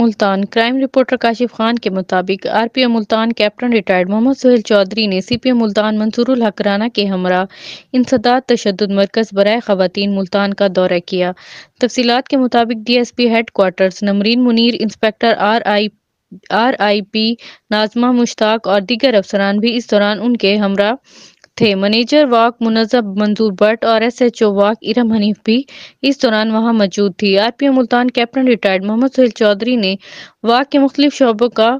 Multan crime reporter Kashif Khan के मुताबिक R P O Multan captain retired Mohammad Suhail Chaudhry ने सी पी ओ मुल्तान मंसूरुल हक राना के हमरा इंसदाद तशद मरकज़ बरए ख़वान मुल्तान का दौरा किया तफसीत के मुताबिक D S P headquarters Namreen Munir inspector R I R I P Najma Mushtaq और दीगर अफसरान भी इस दौरान उनके हमरा थे मैनेजर वाक मुनजब मंजूर भट्ट और एस एच ओ वाक इरम हनीफ भी इस दौरान वहाँ मौजूद थी R P M Multan captain retired Mohammad Suhail Chaudhry ने वाक के मुख्तलिफ शोबों का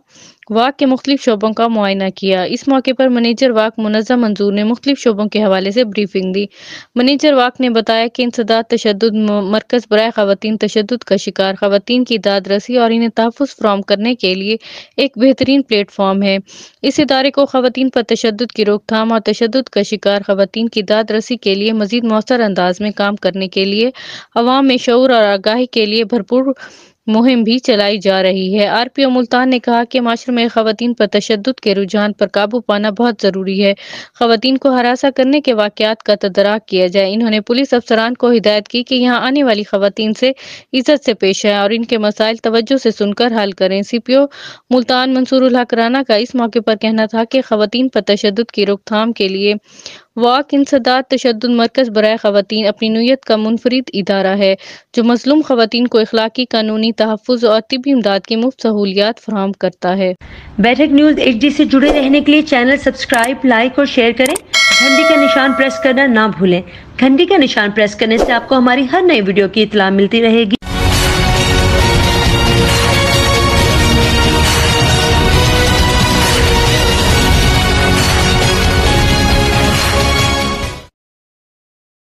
वाक के मुख्तलिफ शोबों का मुआयना किया इस मौके पर मैनेजर वाक मुनजा मंजूर ने मुख्तलिफ शोबों के हवाले से ब्रीफिंग दी मैनेजर वाक ने बताया कि इंसदा तशद मरकज़ बर खातन तशद का शिकार खातन की दाद रसी और इन्हें तहफ़ फ्राहम करने के लिए एक बेहतरीन प्लेटफॉर्म है इस इदारे को खातन पर तशद की रोकथाम और तशद का शिकार खातन की दाद रसी के लिए मजीद मौसर अंदाज में काम करने के लिए अवाम में शौर और आगाही के लिए भरपूर मुहिम भी चलाई जा रही है आर पी ओ मुल्तान ने कहा कि माशरे में खातन पर तशद के रुझान पर काबू पाना बहुत ज़रूरी है खातन को हरासा करने के वाकत का तदराक किया जाए इन्होंने पुलिस अफसरान को हिदायत की कि यहाँ आने वाली खातन से इज्जत से पेश आए और इनके मसाइल तवज्जो से सुनकर हल करें C P O Multan Mansoor Rana का इस मौके पर कहना था कि खातन पर तशद की रोकथाम के लिए वाक इंसदात तशद मरकज़ बरए ख़वान अपनी नोयत का मुनफरद इदारा है जो मजलूम ख़वान को अखलाकी कानूनी तहफ़ और तबी इमदाद की मुफ्त सहूलियात फ्राहम करता है बैठक न्यूज़ एच डी से जुड़े रहने के लिए चैनल सब्सक्राइब लाइक और शेयर करें घंटी का निशान प्रेस करना ना भूलें घंटी का निशान प्रेस करने से आपको हमारी हर नई वीडियो की इतला मिलती रहेगी